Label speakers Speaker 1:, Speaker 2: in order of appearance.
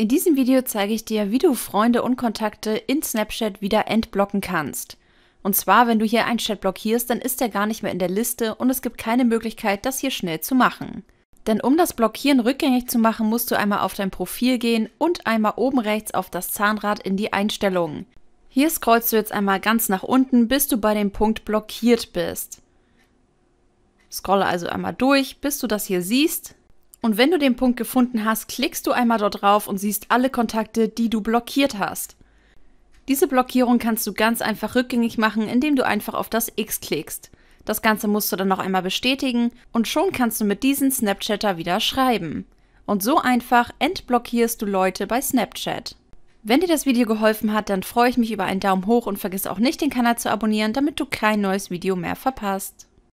Speaker 1: In diesem Video zeige ich dir, wie du Freunde und Kontakte in Snapchat wieder entblocken kannst. Und zwar, wenn du hier einen Chat blockierst, dann ist er gar nicht mehr in der Liste und es gibt keine Möglichkeit, das hier schnell zu machen. Denn um das Blockieren rückgängig zu machen, musst du einmal auf dein Profil gehen und einmal oben rechts auf das Zahnrad in die Einstellungen. Hier scrollst du jetzt einmal ganz nach unten, bis du bei dem Punkt blockiert bist. Scrolle also einmal durch, bis du das hier siehst, und wenn du den Punkt gefunden hast, klickst du einmal dort drauf und siehst alle Kontakte, die du blockiert hast. Diese Blockierung kannst du ganz einfach rückgängig machen, indem du einfach auf das X klickst. Das Ganze musst du dann noch einmal bestätigen und schon kannst du mit diesem Snapchatter wieder schreiben. Und so einfach entblockierst du Leute bei Snapchat. Wenn dir das Video geholfen hat, dann freue ich mich über einen Daumen hoch und vergiss auch nicht, den Kanal zu abonnieren, damit du kein neues Video mehr verpasst.